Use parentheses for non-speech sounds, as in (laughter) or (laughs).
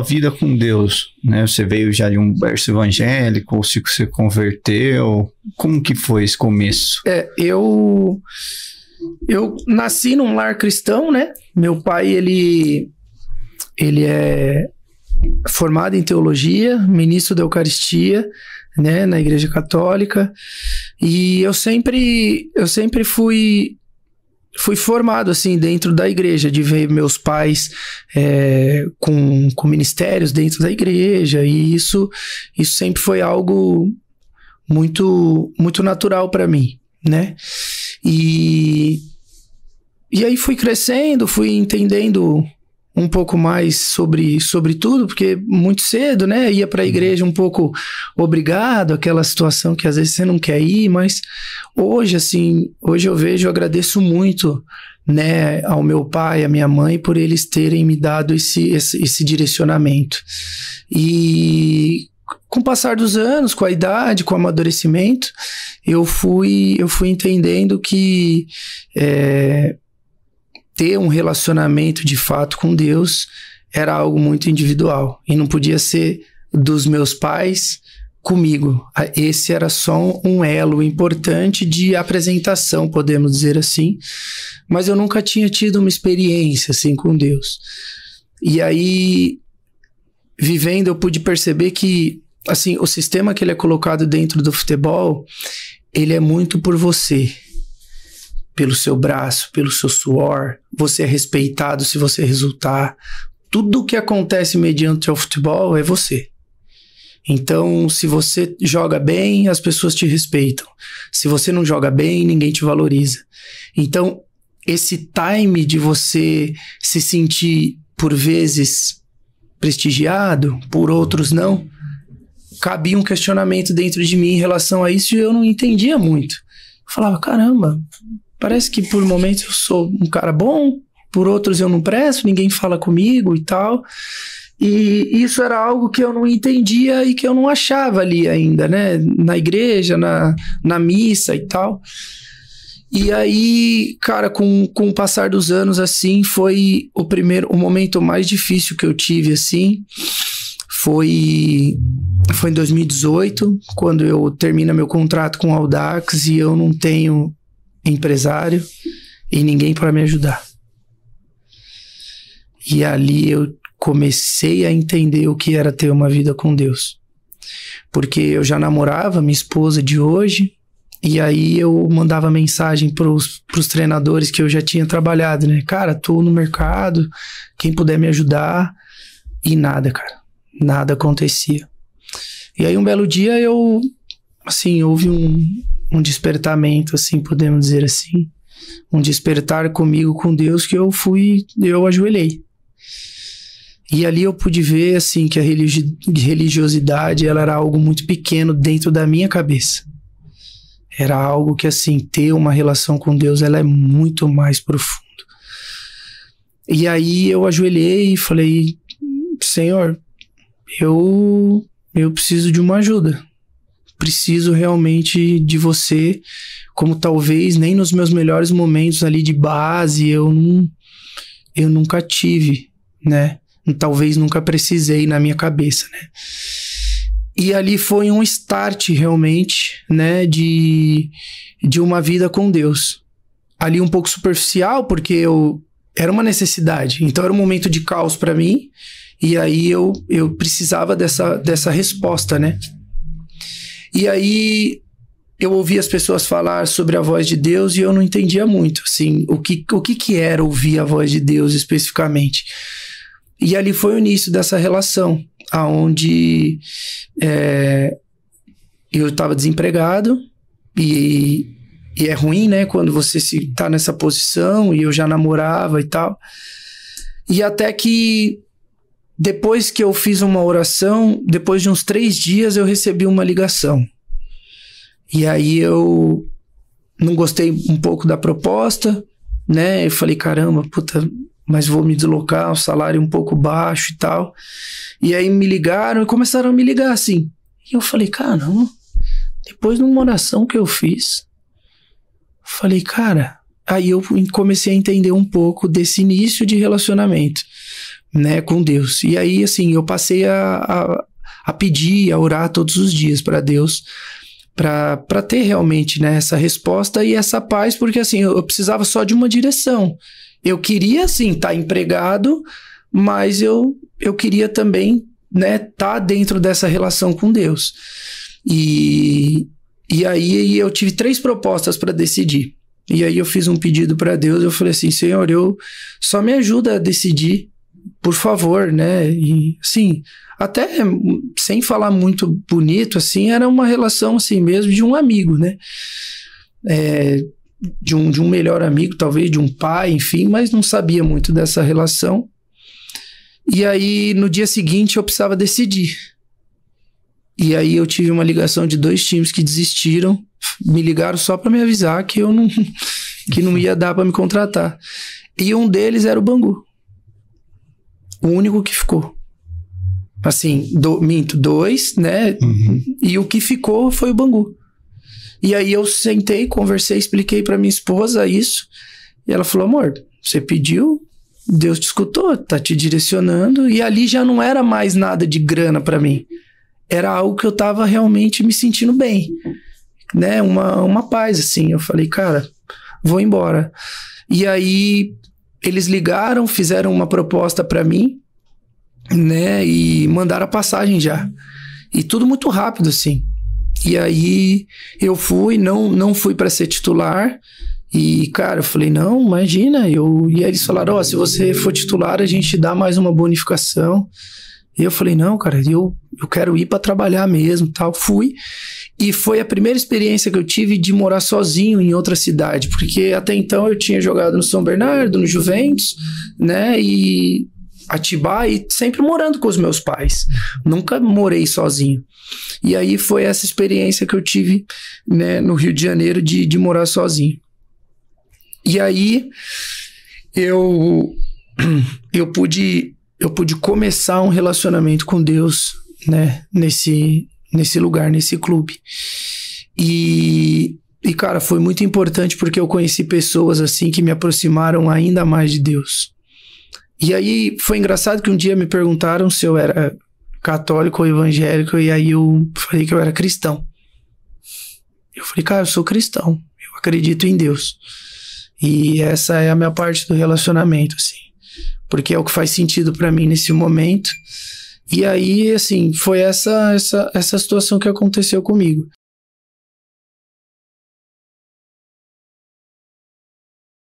sua vida com Deus? Né? Você veio já de um berço evangélico, ou se você converteu? Como que foi esse começo? É, eu eu nasci num lar cristão, né? Meu pai ele ele é formado em teologia, ministro da Eucaristia, né, na Igreja Católica. E eu sempre eu sempre fui fui formado assim dentro da igreja, de ver meus pais é, com, com ministérios dentro da igreja e isso isso sempre foi algo muito muito natural para mim, né? E e aí fui crescendo, fui entendendo um pouco mais sobre, sobre tudo, porque muito cedo, né? Ia para a uhum. igreja um pouco obrigado, aquela situação que às vezes você não quer ir, mas hoje, assim, hoje eu vejo, eu agradeço muito, né, ao meu pai, à minha mãe, por eles terem me dado esse, esse, esse direcionamento. E com o passar dos anos, com a idade, com o amadurecimento, eu fui, eu fui entendendo que é, ter um relacionamento de fato com Deus era algo muito individual e não podia ser dos meus pais comigo. Ah, esse era só um elo importante de apresentação, podemos dizer assim, mas eu nunca tinha tido uma experiência assim com Deus. E aí vivendo eu pude perceber que assim, o sistema que ele é colocado dentro do futebol, ele é muito por você pelo seu braço, pelo seu suor. Você é respeitado se você resultar. Tudo o que acontece mediante o futebol é você. Então, se você joga bem, as pessoas te respeitam. Se você não joga bem, ninguém te valoriza. Então, esse time de você se sentir, por vezes, prestigiado, por outros não, cabia um questionamento dentro de mim em relação a isso e eu não entendia muito. Eu falava, caramba, Parece que por momentos eu sou um cara bom, por outros eu não presto, ninguém fala comigo e tal. E isso era algo que eu não entendia e que eu não achava ali ainda, né? Na igreja, na, na missa e tal. E aí, cara, com, com o passar dos anos, assim, foi o primeiro, o momento mais difícil que eu tive, assim, foi, foi em 2018, quando eu termino meu contrato com o Audax e eu não tenho empresário e ninguém para me ajudar. E ali eu comecei a entender o que era ter uma vida com Deus. Porque eu já namorava minha esposa de hoje, e aí eu mandava mensagem pros, os treinadores que eu já tinha trabalhado, né? Cara, tô no mercado, quem puder me ajudar. E nada, cara. Nada acontecia. E aí um belo dia eu, assim, houve um, um despertamento, assim, podemos dizer assim. Um despertar comigo, com Deus, que eu fui, eu ajoelhei. E ali eu pude ver, assim, que a religi religiosidade, ela era algo muito pequeno dentro da minha cabeça. Era algo que, assim, ter uma relação com Deus, ela é muito mais profundo E aí eu ajoelhei e falei, Senhor, eu, eu preciso de uma ajuda preciso realmente de você, como talvez nem nos meus melhores momentos ali de base eu eu nunca tive, né? Talvez nunca precisei na minha cabeça, né? E ali foi um start realmente, né, de de uma vida com Deus. Ali um pouco superficial, porque eu era uma necessidade. Então era um momento de caos para mim, e aí eu eu precisava dessa dessa resposta, né? E aí eu ouvi as pessoas falar sobre a voz de Deus e eu não entendia muito, assim, o que, o que, que era ouvir a voz de Deus especificamente. E ali foi o início dessa relação, aonde é, eu estava desempregado e, e é ruim, né, quando você se tá nessa posição e eu já namorava e tal. E até que depois que eu fiz uma oração, depois de uns três dias eu recebi uma ligação. E aí eu não gostei um pouco da proposta, né? Eu falei, caramba, puta, mas vou me deslocar, o salário é um pouco baixo e tal. E aí me ligaram e começaram a me ligar assim. E eu falei, caramba, depois de uma oração que eu fiz, falei, cara, aí eu comecei a entender um pouco desse início de relacionamento né, com Deus. E aí, assim, eu passei a, a, a pedir, a orar todos os dias para Deus, para ter realmente né, essa resposta e essa paz, porque assim, eu, eu precisava só de uma direção. Eu queria, assim, estar tá empregado, mas eu, eu queria também, né, estar tá dentro dessa relação com Deus. E, e aí eu tive três propostas para decidir. E aí eu fiz um pedido para Deus, eu falei assim, Senhor, eu só me ajuda a decidir por favor, né? E assim, até sem falar muito bonito, assim, era uma relação assim mesmo de um amigo, né? É, de, um, de um melhor amigo, talvez, de um pai, enfim, mas não sabia muito dessa relação. E aí, no dia seguinte, eu precisava decidir. E aí eu tive uma ligação de dois times que desistiram, me ligaram só para me avisar que eu não (laughs) que não ia dar para me contratar. E um deles era o Bangu o único que ficou. Assim, do, minto, dois, né? Uhum. E o que ficou foi o Bangu. E aí eu sentei, conversei, expliquei para minha esposa isso. E ela falou: amor, você pediu, Deus te escutou, tá te direcionando. E ali já não era mais nada de grana para mim. Era algo que eu tava realmente me sentindo bem. Né? Uma, uma paz, assim. Eu falei, cara, vou embora. E aí eles ligaram, fizeram uma proposta para mim, né? E mandaram a passagem já. E tudo muito rápido, assim. E aí eu fui, não, não fui para ser titular. E, cara, eu falei, não, imagina. Eu... E aí eles falaram, ó, oh, se você for titular, a gente dá mais uma bonificação. E eu falei, não, cara, eu, eu quero ir para trabalhar mesmo tal. Fui. E foi a primeira experiência que eu tive de morar sozinho em outra cidade, porque até então eu tinha jogado no São Bernardo, no Juventus, né? E Atibaia e sempre morando com os meus pais. Nunca morei sozinho. E aí foi essa experiência que eu tive né, no Rio de Janeiro de, de morar sozinho. E aí eu (clears throat) eu pude eu pude começar um relacionamento com Deus, né, nesse nesse lugar, nesse clube. E, e, cara, foi muito importante porque eu conheci pessoas assim que me aproximaram ainda mais de Deus. E aí foi engraçado que um dia me perguntaram se eu era católico ou evangélico, e aí eu falei que eu era cristão. Eu falei, cara, eu sou cristão, eu acredito em Deus. E essa é a minha parte do relacionamento, assim. Porque é o que faz sentido para mim nesse momento. E aí, assim, foi essa, essa, essa situação que aconteceu comigo.